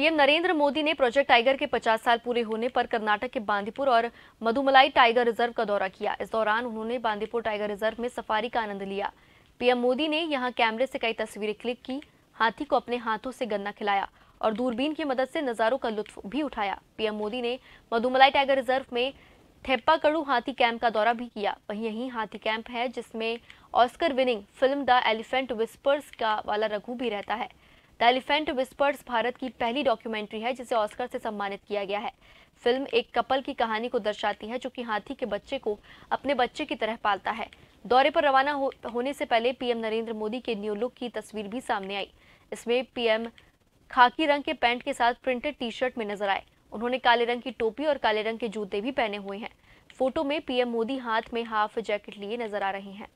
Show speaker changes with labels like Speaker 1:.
Speaker 1: PM Narendra Modi ने project tiger के 50 साल पूरे होने पर कर्नाटक के बांदीपुर और मधुमलाई टाइगर रिजर्व का दौरा किया इस दौरान उन्होंने बांदीपुर टाइगर रिजर्व में सफारी का आनंद लिया पीएम मोदी ने यहां कैमरे से कई तस्वीरें क्लिक की हाथी को अपने हाथों से गन्ना खिलाया और दूरबीन की मदद से नज़ारों का लुत्फ भी उठाया पीएम मोदी ने मधुमलाई टाइगर रिजर्व में थेप्पाकड़ू हाथी कैंप का दौरा भी किया वहीं यही हाथी कैंप है जिसमें Oscar winning film the elephant whispers का वाला रघु भी रहता है द एलिफेंट विस्पर्स भारत की पहली डॉक्यूमेंट्री है जिसे ऑस्कर से सम्मानित किया गया है फिल्म एक कपल की कहानी को दर्शाती है जो कि हाथी के बच्चे को अपने बच्चे की तरह पालता है दौरे पर रवाना हो, होने से पहले पीएम नरेंद्र मोदी के न्यू लुक की तस्वीर भी सामने आई इसमें पीएम खाकी रंग के पैंट के साथ प्रिंटेड टी शर्ट में नजर आए उन्होंने काले रंग की टोपी और काले रंग के जूते भी पहने हुए हैं फोटो में पीएम मोदी हाथ में हाफ जैकेट लिए नजर आ रहे हैं